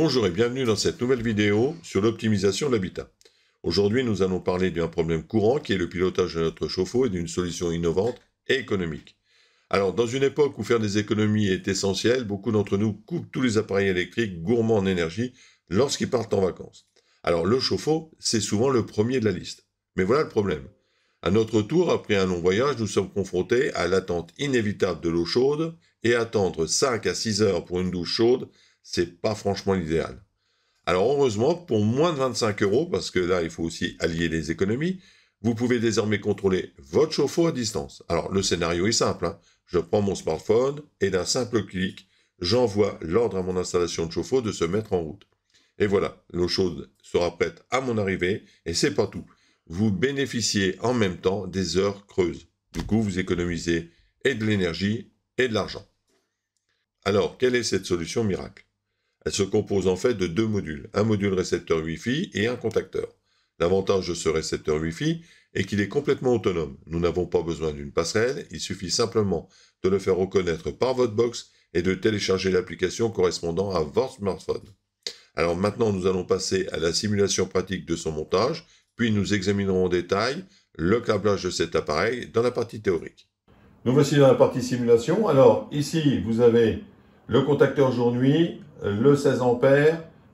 Bonjour et bienvenue dans cette nouvelle vidéo sur l'optimisation de l'habitat. Aujourd'hui, nous allons parler d'un problème courant qui est le pilotage de notre chauffe-eau et d'une solution innovante et économique. Alors, dans une époque où faire des économies est essentiel, beaucoup d'entre nous coupent tous les appareils électriques gourmands en énergie lorsqu'ils partent en vacances. Alors, le chauffe-eau, c'est souvent le premier de la liste. Mais voilà le problème. À notre tour, après un long voyage, nous sommes confrontés à l'attente inévitable de l'eau chaude et attendre 5 à 6 heures pour une douche chaude c'est pas franchement l'idéal. Alors heureusement, pour moins de 25 euros, parce que là, il faut aussi allier les économies, vous pouvez désormais contrôler votre chauffe-eau à distance. Alors le scénario est simple, hein. je prends mon smartphone et d'un simple clic, j'envoie l'ordre à mon installation de chauffe-eau de se mettre en route. Et voilà, l'eau chaude sera prête à mon arrivée et c'est pas tout. Vous bénéficiez en même temps des heures creuses. Du coup, vous économisez et de l'énergie et de l'argent. Alors, quelle est cette solution miracle elle se compose en fait de deux modules, un module récepteur Wi-Fi et un contacteur. L'avantage de ce récepteur Wi-Fi est qu'il est complètement autonome. Nous n'avons pas besoin d'une passerelle, il suffit simplement de le faire reconnaître par votre box et de télécharger l'application correspondant à votre smartphone. Alors maintenant, nous allons passer à la simulation pratique de son montage, puis nous examinerons en détail le câblage de cet appareil dans la partie théorique. Nous voici dans la partie simulation. Alors ici, vous avez le contacteur jour-nuit, le 16 a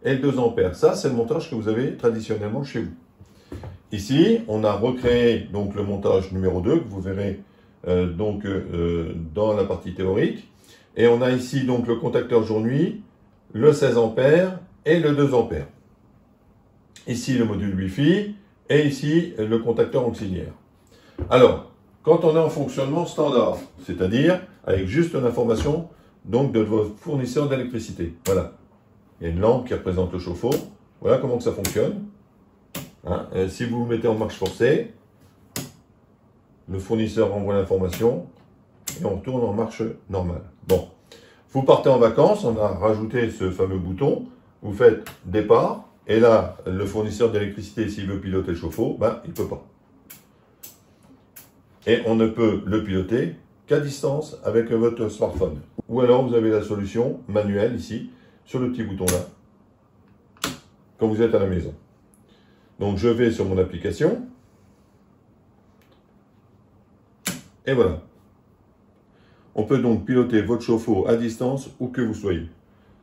et le 2 a Ça, c'est le montage que vous avez traditionnellement chez vous. Ici, on a recréé donc le montage numéro 2 que vous verrez euh, donc euh, dans la partie théorique. Et on a ici donc le contacteur jour-nuit, le 16 a et le 2 a Ici le module Wi-Fi et ici le contacteur auxiliaire. Alors, quand on est en fonctionnement standard, c'est-à-dire avec juste une information donc de votre fournisseur d'électricité. Voilà. Il y a une lampe qui représente le chauffe-eau. Voilà comment que ça fonctionne. Hein. si vous vous mettez en marche forcée, le fournisseur renvoie l'information et on retourne en marche normale. Bon, vous partez en vacances, on a rajouté ce fameux bouton, vous faites départ, et là, le fournisseur d'électricité, s'il veut piloter le chauffe-eau, ben, il ne peut pas. Et on ne peut le piloter qu'à distance avec votre smartphone. Ou alors vous avez la solution manuelle ici, sur le petit bouton là, quand vous êtes à la maison. Donc je vais sur mon application. Et voilà. On peut donc piloter votre chauffe-eau à distance où que vous soyez.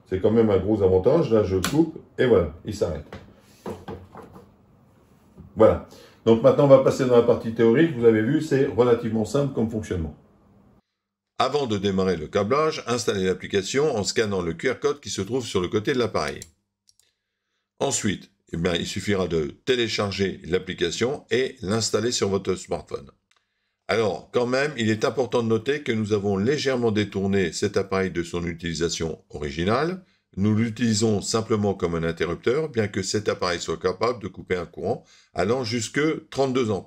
C'est quand même un gros avantage. Là, je coupe et voilà, il s'arrête. Voilà. Donc maintenant, on va passer dans la partie théorique. Vous avez vu, c'est relativement simple comme fonctionnement. Avant de démarrer le câblage, installez l'application en scannant le QR code qui se trouve sur le côté de l'appareil. Ensuite, eh bien, il suffira de télécharger l'application et l'installer sur votre smartphone. Alors, quand même, il est important de noter que nous avons légèrement détourné cet appareil de son utilisation originale. Nous l'utilisons simplement comme un interrupteur, bien que cet appareil soit capable de couper un courant allant jusque 32 A.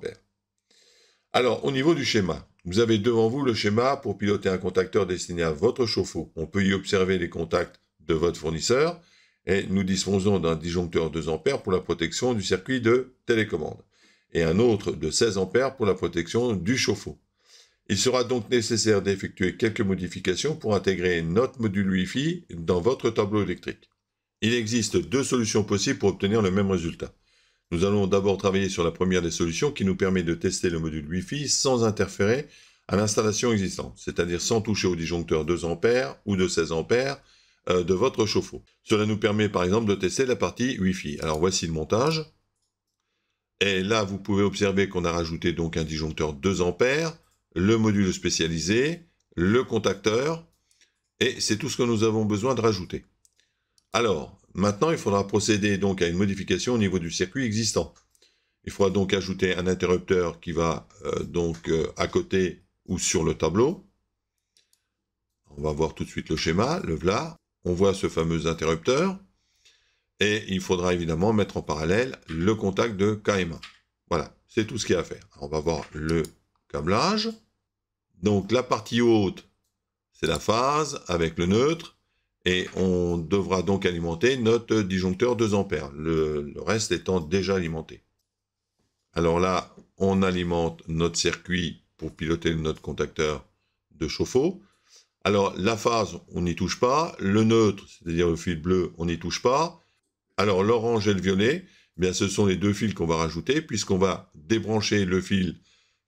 Alors, au niveau du schéma, vous avez devant vous le schéma pour piloter un contacteur destiné à votre chauffe-eau. On peut y observer les contacts de votre fournisseur et nous disposons d'un disjoncteur 2 A pour la protection du circuit de télécommande et un autre de 16 A pour la protection du chauffe-eau. Il sera donc nécessaire d'effectuer quelques modifications pour intégrer notre module Wi-Fi dans votre tableau électrique. Il existe deux solutions possibles pour obtenir le même résultat. Nous allons d'abord travailler sur la première des solutions qui nous permet de tester le module Wi-Fi sans interférer à l'installation existante, c'est-à-dire sans toucher au disjoncteur 2 ampères ou de 16 ampères euh, de votre chauffe-eau. Cela nous permet par exemple de tester la partie Wi-Fi. Alors voici le montage. Et là, vous pouvez observer qu'on a rajouté donc un disjoncteur 2 ampères le module spécialisé, le contacteur, et c'est tout ce que nous avons besoin de rajouter. Alors, Maintenant, il faudra procéder donc à une modification au niveau du circuit existant. Il faudra donc ajouter un interrupteur qui va euh, donc euh, à côté ou sur le tableau. On va voir tout de suite le schéma, le VLA. On voit ce fameux interrupteur. Et il faudra évidemment mettre en parallèle le contact de km Voilà, c'est tout ce qu'il y a à faire. on va voir le câblage. Donc la partie haute, c'est la phase avec le neutre et on devra donc alimenter notre disjoncteur 2 ampères, le, reste étant déjà alimenté. Alors là, on alimente notre circuit pour piloter notre contacteur de chauffe-eau. Alors la phase, on n'y touche pas, le neutre, c'est-à-dire le fil bleu, on n'y touche pas. Alors l'orange et le violet, eh bien ce sont les deux fils qu'on va rajouter puisqu'on va débrancher le fil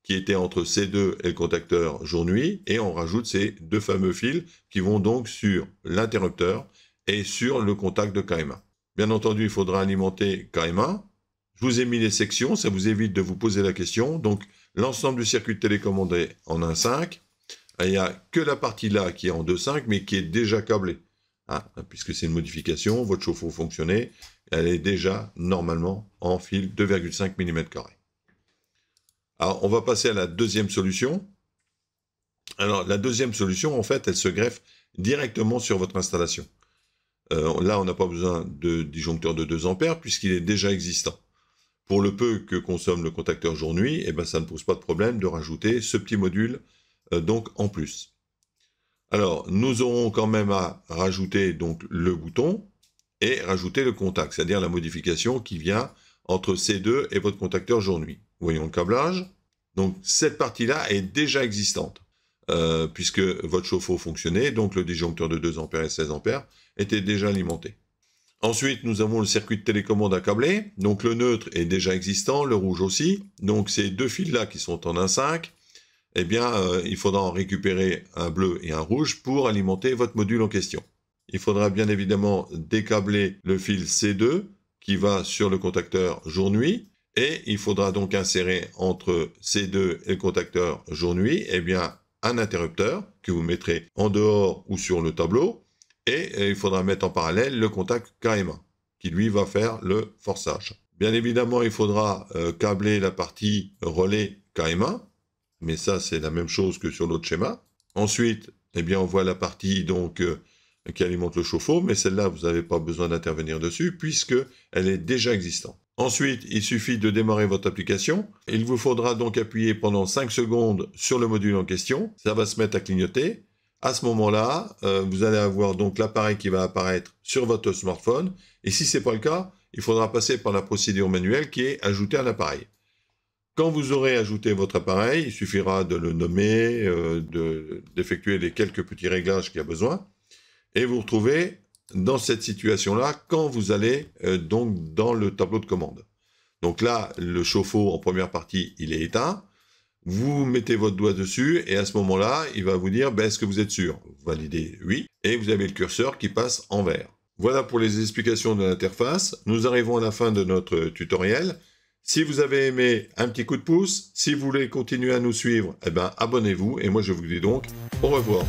qui était entre C2 et le contacteur jour-nuit, et on rajoute ces deux fameux fils qui vont donc sur l'interrupteur et sur le contact de km Bien entendu, il faudra alimenter km Je vous ai mis les sections, ça vous évite de vous poser la question. Donc, l'ensemble du circuit télécommandé en 1.5. Il n'y a que la partie là qui est en 2.5, mais qui est déjà câblée. Ah, puisque c'est une modification, votre chauffe-eau fonctionnait, elle est déjà normalement en fil 2,5 mm alors, on va passer à la deuxième solution. Alors, la deuxième solution, en fait, elle se greffe directement sur votre installation. Euh, là, on n'a pas besoin de disjoncteur de 2 ampères puisqu'il est déjà existant. Pour le peu que consomme le contacteur jour-nuit, eh ben, ça ne pose pas de problème de rajouter ce petit module euh, donc en plus. Alors, nous aurons quand même à rajouter donc le bouton et rajouter le contact, c'est-à-dire la modification qui vient entre ces deux et votre contacteur jour-nuit voyons le câblage. Donc cette partie-là est déjà existante, euh, puisque votre chauffe-eau fonctionnait, donc le disjoncteur de 2 A et 16 A était déjà alimenté. Ensuite, nous avons le circuit de télécommande câbler. donc le neutre est déjà existant, le rouge aussi. Donc ces deux fils-là qui sont en 1,5, eh bien, euh, il faudra en récupérer un bleu et un rouge pour alimenter votre module en question. Il faudra bien évidemment décabler le fil C2 qui va sur le contacteur jour-nuit et il faudra donc insérer entre ces deux et le contacteur jour-nuit et eh bien, un interrupteur que vous mettrez en dehors ou sur le tableau. Et euh, il faudra mettre en parallèle le contact KMA qui lui va faire le forçage. Bien évidemment, il faudra euh, câbler la partie relais KMA, mais ça c'est la même chose que sur l'autre schéma. Ensuite, eh bien, on voit la partie donc euh, qui alimente le chauffe-eau, mais celle-là, vous n'avez pas besoin d'intervenir dessus puisque elle est déjà existante. Ensuite, il suffit de démarrer votre application. Il vous faudra donc appuyer pendant 5 secondes sur le module en question. Ça va se mettre à clignoter. À ce moment-là, euh, vous allez avoir donc l'appareil qui va apparaître sur votre smartphone. Et si ce n'est pas le cas, il faudra passer par la procédure manuelle qui est ajouter un appareil. Quand vous aurez ajouté votre appareil, il suffira de le nommer, euh, d'effectuer les quelques petits réglages qu'il y a besoin, et vous retrouvez dans cette situation-là quand vous allez euh, donc dans le tableau de commande. Donc là, le chauffe-eau en première partie, il est éteint. Vous mettez votre doigt dessus et à ce moment-là, il va vous dire ben, est-ce que vous êtes sûr validez oui et vous avez le curseur qui passe en vert. Voilà pour les explications de l'interface. Nous arrivons à la fin de notre tutoriel. Si vous avez aimé, un petit coup de pouce. Si vous voulez continuer à nous suivre, eh ben, abonnez-vous. Et moi, je vous dis donc au revoir.